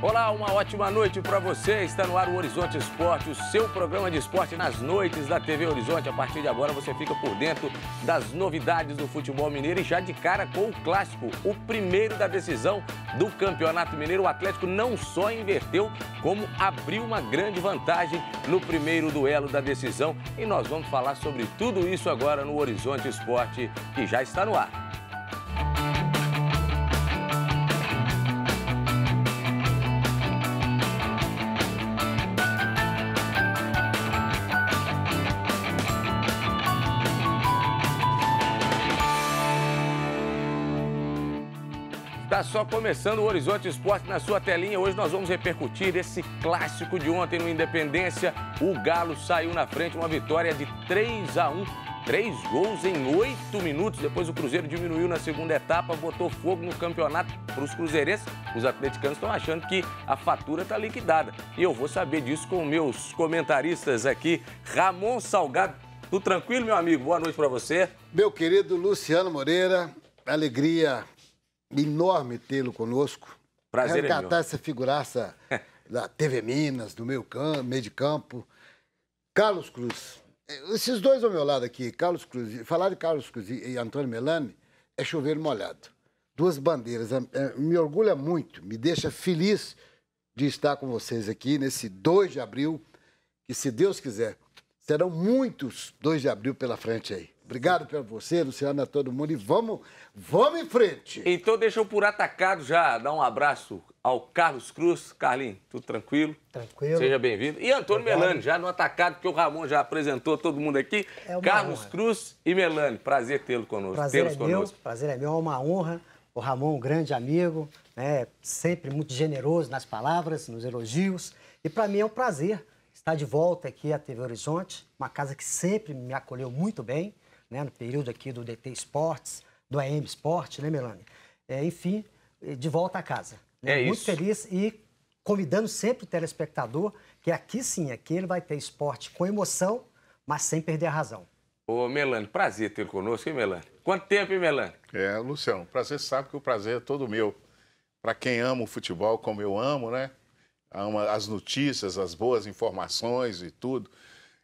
Olá, uma ótima noite para você. Está no ar o Horizonte Esporte, o seu programa de esporte nas noites da TV Horizonte. A partir de agora você fica por dentro das novidades do futebol mineiro e já de cara com o clássico, o primeiro da decisão do Campeonato Mineiro. O Atlético não só inverteu, como abriu uma grande vantagem no primeiro duelo da decisão. E nós vamos falar sobre tudo isso agora no Horizonte Esporte, que já está no ar. Tá só começando o Horizonte Esporte na sua telinha. Hoje nós vamos repercutir esse clássico de ontem no Independência. O Galo saiu na frente, uma vitória de 3 a 1. Três gols em oito minutos. Depois o Cruzeiro diminuiu na segunda etapa, botou fogo no campeonato para os cruzeirenses. Os atleticanos estão achando que a fatura está liquidada. E eu vou saber disso com meus comentaristas aqui. Ramon Salgado, tudo tranquilo, meu amigo? Boa noite para você. Meu querido Luciano Moreira, alegria enorme tê-lo conosco. Prazer é Resgatar é essa figuraça da TV Minas, do meio, campo, meio de campo. Carlos Cruz. Eh, esses dois ao meu lado aqui, Carlos Cruz, falar de Carlos Cruz e Antônio Melani é chover molhado. Duas bandeiras. Eh, eh, me orgulha muito, me deixa feliz de estar com vocês aqui nesse 2 de abril, que se Deus quiser, serão muitos 2 de abril pela frente aí. Obrigado para você, Luciano, a todo mundo. E vamos, vamos em frente. Então deixa eu por atacado já dar um abraço ao Carlos Cruz. Carlinhos, tudo tranquilo? Tranquilo. Seja bem-vindo. E Antônio Melani, já no atacado, que o Ramon já apresentou todo mundo aqui. É Carlos honra. Cruz e Melani, prazer tê lo conosco. Prazer é conosco. meu, prazer é meu, é uma honra. O Ramon, um grande amigo, né? sempre muito generoso nas palavras, nos elogios. E para mim é um prazer estar de volta aqui à TV Horizonte, uma casa que sempre me acolheu muito bem né, no período aqui do DT Esportes, do AM Esporte, né, Melanie? É, enfim, eh, de volta a casa. Né? É Muito isso. feliz e convidando sempre o telespectador, que aqui sim, aqui ele vai ter esporte com emoção, mas sem perder a razão. Ô, Melane, prazer ter conosco, hein, Melane? Quanto tempo, hein, Melane? É, Luciano, prazer, sabe que o prazer é todo meu. Para quem ama o futebol como eu amo, né? Ama as notícias, as boas informações e tudo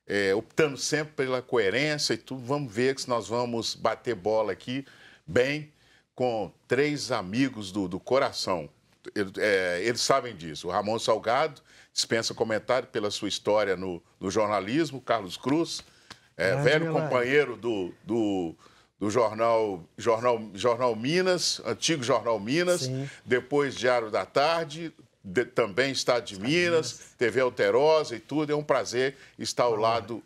é, optando sempre pela coerência e tudo. Vamos ver se nós vamos bater bola aqui bem com três amigos do, do coração. Eles, é, eles sabem disso. O Ramon Salgado dispensa comentário pela sua história no, no jornalismo. Carlos Cruz, é, velho companheiro do, do, do, jornal, jornal, jornal Minas, antigo Jornal Minas, Sim. depois Diário da Tarde, de, também está de Minas, TV Alterosa e tudo. É um prazer estar ao lado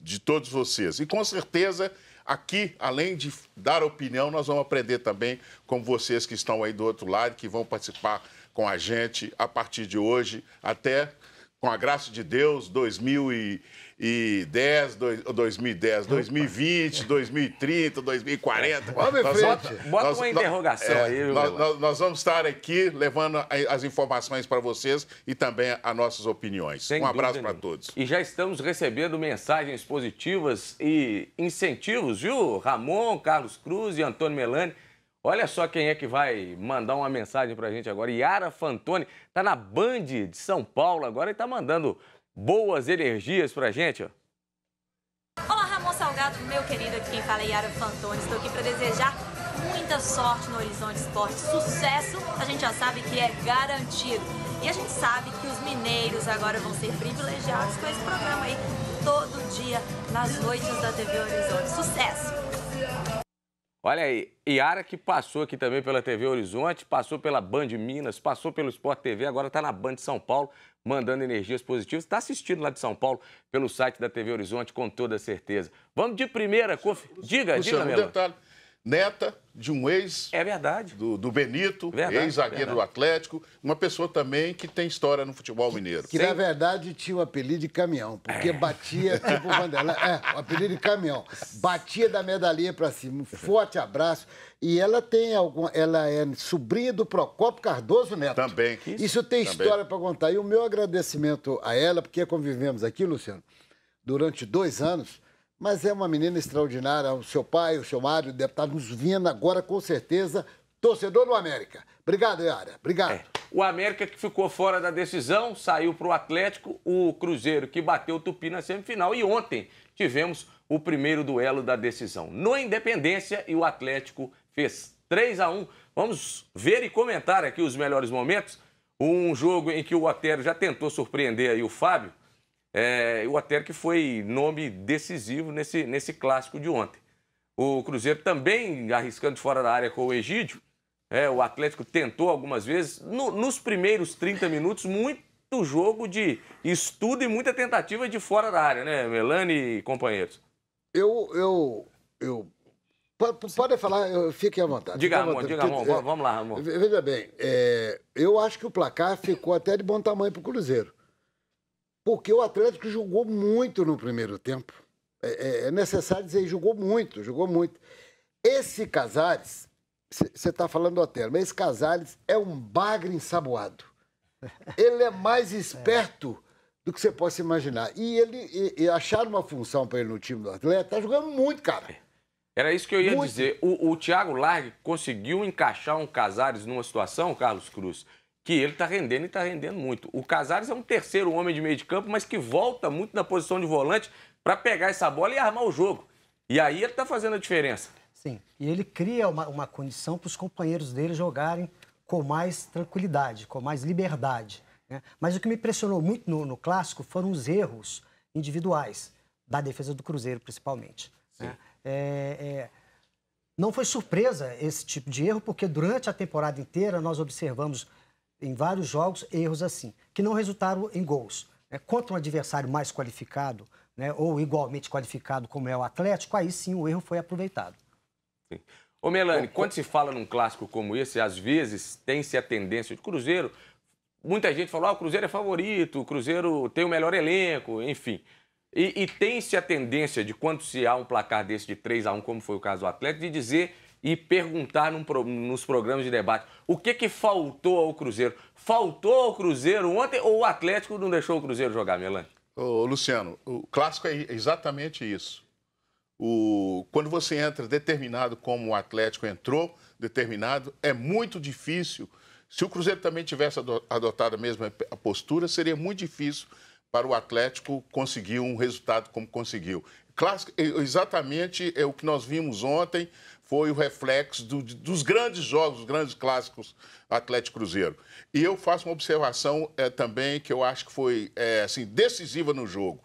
de todos vocês. E com certeza, aqui, além de dar opinião, nós vamos aprender também com vocês que estão aí do outro lado, que vão participar com a gente a partir de hoje até com a graça de Deus, 2010, 2010, 2020, 2030, 2040. Vamos nós, bota, bota nós, uma interrogação é, nós, aí. nós, nós, vamos estar aqui levando as informações para vocês e também as nossas opiniões. Sem um abraço para todos. E já estamos recebendo mensagens positivas e incentivos, viu? Ramon, Carlos Cruz e Antônio Melani. Olha só quem é que vai mandar uma mensagem para a gente agora. Yara Fantoni está na Band de São Paulo agora e está mandando boas energias para a gente. Ó. Olá, Ramon Salgado, meu querido aqui quem fala é Yara Fantoni. Estou aqui para desejar muita sorte no Horizonte Esporte. Sucesso, a gente já sabe que é garantido. E a gente sabe que os mineiros agora vão ser privilegiados com esse programa aí todo dia, nas noites da TV Horizonte. Sucesso! Olha aí, Iara que passou aqui também pela TV Horizonte, passou pela Band Minas, passou pelo Sport TV, agora está na Band São Paulo, mandando energias positivas. Está assistindo lá de São Paulo pelo site da TV Horizonte, com toda certeza. Vamos de primeira, conf... diga, Luciano, diga, Melo. detalhe neta de um ex. É verdade. Do, do Benito, é ex-zagueiro é do Atlético. Uma pessoa também que tem história no futebol mineiro. Que, que na verdade tinha o apelido de caminhão, porque é. batia tipo Vanderlei. É, o apelido de caminhão. Batia da medalhinha para cima. Um forte abraço. E ela tem algum, ela é sobrinha do Procópio Cardoso Neto. Também. Isso, Isso tem também. história para contar. E o meu agradecimento a ela, porque convivemos aqui, Luciano, durante dois anos mas é uma menina extraordinária. O seu pai, o seu Mário, deve estar nos vendo agora, com certeza, torcedor do América. Obrigado, Yara. Obrigado. É. O América que ficou fora da decisão, saiu para o Atlético, o Cruzeiro que bateu o Tupi na semifinal. E ontem tivemos o primeiro duelo da decisão no Independência e o Atlético fez 3 a 1 Vamos ver e comentar aqui os melhores momentos. Um jogo em que o Otero já tentou surpreender aí o Fábio, é, o Atero que foi nome decisivo nesse, nesse clássico de ontem. O Cruzeiro também arriscando de fora da área com o Egídio. É, o Atlético tentou algumas vezes. No, nos primeiros 30 minutos, muito jogo de estudo e muita tentativa de fora da área, né, Melani e companheiros? Eu. eu, eu... Pode, falar, eu, fique à vontade. Diga, à vontade. diga, Ramon, é, vamos lá, Ramon. Veja bem, é, eu acho que o placar ficou até de bom tamanho para o Cruzeiro porque o Atlético jogou muito no primeiro tempo. É, é, é necessário dizer, jogou muito, jogou muito. Esse Casares, você está falando até mas esse Casares é um bagre ensaboado. Ele é mais esperto do que você possa imaginar. E ele e, e achar uma função para ele no time do Atlético, tá jogando muito, cara. É. Era isso que eu ia muito. dizer. O, o Thiago Largue conseguiu encaixar um Casares numa situação, Carlos Cruz, que ele está rendendo e está rendendo muito. O Casares é um terceiro homem de meio de campo, mas que volta muito na posição de volante para pegar essa bola e armar o jogo. E aí ele está fazendo a diferença. Sim, e ele cria uma, uma condição para os companheiros dele jogarem com mais tranquilidade, com mais liberdade. Né? Mas o que me impressionou muito no, no, Clássico foram os erros individuais, da defesa do Cruzeiro principalmente. Né? É, é, não foi surpresa esse tipo de erro, porque durante a temporada inteira nós observamos em vários jogos erros assim, que não resultaram em gols. Né? Contra um adversário mais qualificado, né? ou igualmente qualificado como é o Atlético, aí sim o erro foi aproveitado. Sim. Ô Melani, quando se fala num clássico como esse, às vezes tem-se a tendência de Cruzeiro. Muita gente falou, ah, o Cruzeiro é favorito, o Cruzeiro tem o melhor elenco, enfim. E, e tem-se a tendência de quando se há um placar desse de 3 a 1 como foi o caso do Atlético, de dizer e perguntar num, nos programas de debate o que, que faltou ao Cruzeiro. Faltou ao Cruzeiro ontem ou o Atlético não deixou o Cruzeiro jogar, Melan Ô, Luciano, o clássico é exatamente isso. O, quando você entra determinado como o Atlético entrou, determinado, é muito difícil. Se o Cruzeiro também tivesse adotado a mesma postura, seria muito difícil para o Atlético conseguir um resultado como conseguiu. Clássico, exatamente é o que nós vimos ontem, foi o reflexo do, dos grandes jogos, dos grandes clássicos Atlético Cruzeiro. E eu faço uma observação é, também que eu acho que foi é, assim, decisiva no jogo.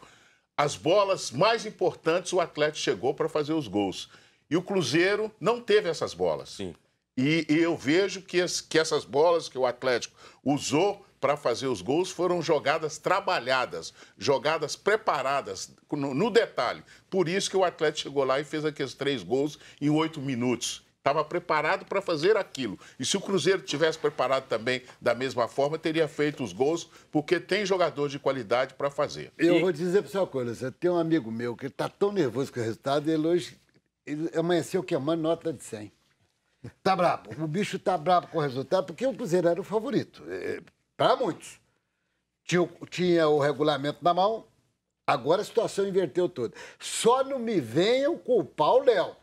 As bolas mais importantes o Atlético chegou para fazer os gols. E o Cruzeiro não teve essas bolas. Sim. E, e eu vejo que, as, que essas bolas que o Atlético usou para fazer os gols foram jogadas trabalhadas, jogadas preparadas no, no, detalhe. Por isso que o Atlético chegou lá e fez aqueles três gols em oito minutos. Estava preparado para fazer aquilo. E se o Cruzeiro tivesse preparado também da mesma forma, teria feito os gols, porque tem jogador de qualidade para fazer. Eu e... vou dizer para você uma coisa: tem um amigo meu que está tão nervoso com o resultado, ele hoje ele amanheceu queimando nota de 100. Tá brabo. O bicho está brabo com o resultado, porque o Cruzeiro era o favorito. É, para muitos, tinha, tinha o regulamento na mão, agora a situação inverteu toda. Só não me venham culpar o Léo.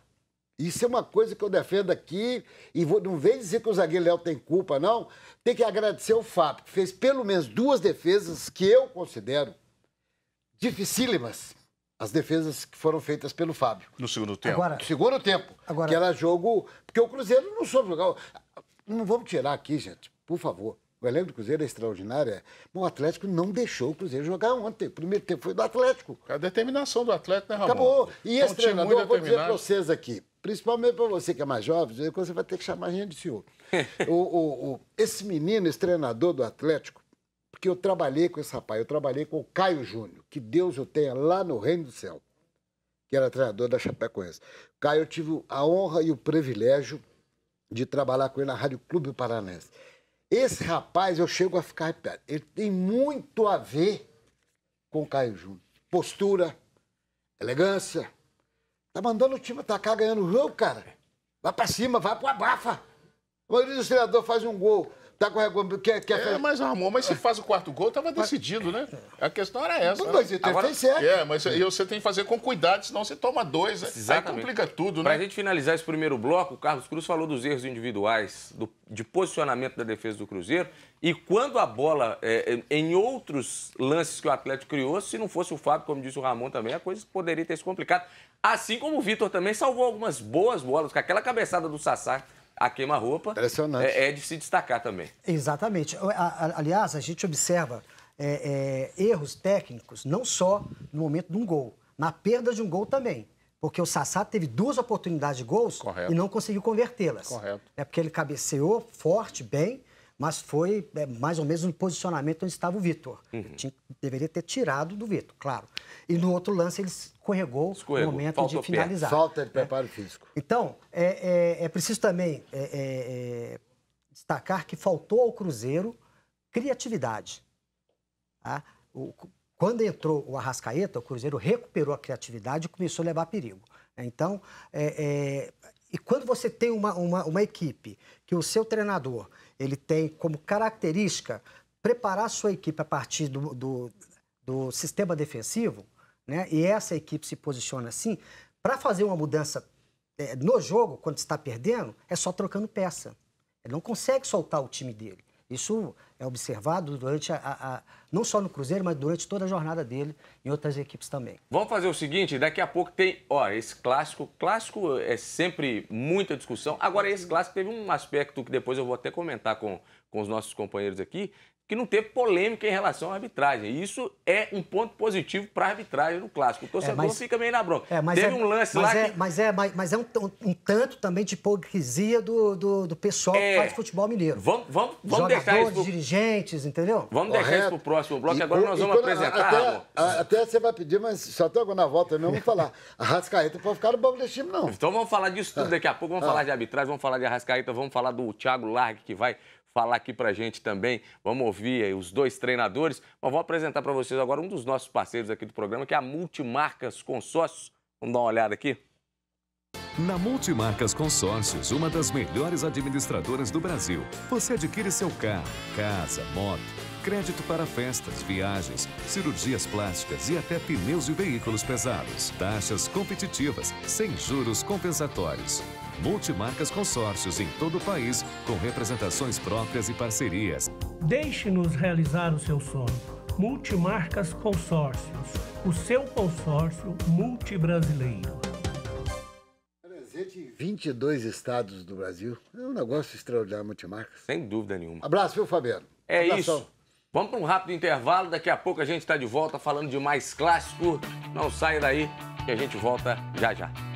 Isso é uma coisa que eu defendo aqui e vou, não vem dizer que o zagueiro Léo tem culpa, não. Tem que agradecer o Fábio, que fez pelo menos duas defesas que eu considero dificílimas. As defesas que foram feitas pelo Fábio. No segundo tempo. Agora, no segundo tempo. Agora, que era jogo. Porque o Cruzeiro não soube jogar. Não vamos tirar aqui, gente, por favor. O elenco do Cruzeiro é extraordinário. É. Bom, o Atlético não deixou o Cruzeiro jogar ontem. O primeiro tempo foi do Atlético. A determinação do Atlético, né, Ramon? Acabou. E esse é treinador, eu vou dizer para vocês aqui, principalmente para você que é mais jovem, você vai ter que chamar a gente de senhor. o, o, o, esse menino, esse treinador do Atlético, porque eu trabalhei com esse rapaz, eu trabalhei com o Caio Júnior, que Deus o tenha lá no reino do céu, que era treinador da Chapecoense. Caio, eu tive a honra e o privilégio de trabalhar com ele na Rádio Clube Paranense. Esse rapaz, eu chego a ficar arrepiado. Ele tem muito a ver com o Caio Júnior. Postura, elegância. Tá mandando o time atacar ganhando o jogo, cara. Vai pra cima, vai pro abafa. A maioria dos treinadores faz um gol. Tá com, quer, quer é, fazer... mas Ramon, mas se faz o quarto gol, estava decidido, né? A questão era essa. Né? Mas né? certo. É, mas e você tem que fazer com cuidado, senão você toma dois. Né? Exatamente. Aí complica tudo, né? Para a gente finalizar esse primeiro bloco, o Carlos Cruz falou dos erros individuais, do, de posicionamento da defesa do Cruzeiro. E quando a bola, é, em outros lances que o Atlético criou, se não fosse o Fábio, como disse o Ramon também, a coisa poderia ter se complicado. Assim como o Vitor também salvou algumas boas bolas, com aquela cabeçada do Sassá a queima-roupa é, é, de se destacar também. Exatamente. aliás, a gente observa é, é, erros técnicos, não só no momento de um gol, na perda de um gol também. Porque o Sassá teve duas oportunidades de gols Correto. e não conseguiu convertê-las. Correto. É porque ele cabeceou forte, bem, mas foi é, mais ou menos no posicionamento onde estava o Vitor. Uhum. Deveria ter tirado do Vitor, claro. E no outro lance ele escorregou, escorregou. no momento Falta de finalizar. Falta de é. preparo físico. Então, é, é, é preciso também é, é, destacar que faltou ao Cruzeiro criatividade. Tá? O, quando entrou o Arrascaeta, o Cruzeiro recuperou a criatividade e começou a levar perigo. Então, e quando você tem uma, uma, uma equipe que o seu treinador ele tem como característica preparar sua equipe a partir do, do, do sistema defensivo, né? e essa equipe se posiciona assim, para fazer uma mudança é, no jogo, quando está perdendo, é só trocando peça. Ele não consegue soltar o time dele. Isso é observado durante a, a, a, não só no Cruzeiro, mas durante toda a jornada dele em outras equipes também. Vamos fazer o seguinte, daqui a pouco tem, ó, esse clássico, clássico é sempre muita discussão. Agora esse clássico teve um aspecto que depois eu vou até comentar com, com os nossos companheiros aqui, que não teve polêmica em relação à arbitragem. Isso é um ponto positivo para a arbitragem no clássico. O é, torcedor é, mas, fica meio na bronca. É, teve é, um lance lá. É, que... Mas é, mas, mas é um, um, tanto também de hipocrisia do, do, do pessoal que é. faz futebol mineiro. Vamos, vamos, vamos deixar isso. Pro... dirigentes, entendeu? Vamos Correto. deixar isso para o próximo bloco. E, Agora nós vamos apresentar. Até, a, até, você vai pedir, mas só agora na volta mesmo vamos falar. Arrascaeta pode ficar no banco desse time, não. Então vamos falar disso tudo daqui a pouco. Vamos ah. falar de arbitragem, vamos falar de Arrascaeta, vamos falar do Thiago Largue que vai falar aqui para a gente também. Vamos ouvir os dois treinadores, mas vou apresentar para vocês agora um dos nossos parceiros aqui do programa, que é a Multimarcas Consórcios. Vamos dar uma olhada aqui? Na Multimarcas Consórcios, uma das melhores administradoras do Brasil, você adquire seu carro, casa, moto, crédito para festas, viagens, cirurgias plásticas e até pneus e veículos pesados. Taxas competitivas, sem juros compensatórios multimarcas consórcios em todo o país, com representações próprias e parcerias. Deixe-nos realizar o seu sonho. Multimarcas Consórcios, o seu consórcio multibrasileiro. Presente em 22 estados do Brasil. É um negócio extraordinário, multimarcas. Sem dúvida nenhuma. Abraço, viu, Fabiano? É Abração. isso. Vamos para um rápido intervalo. Daqui a pouco a gente está de volta falando de mais clássico. Não saia daí que a gente volta já já.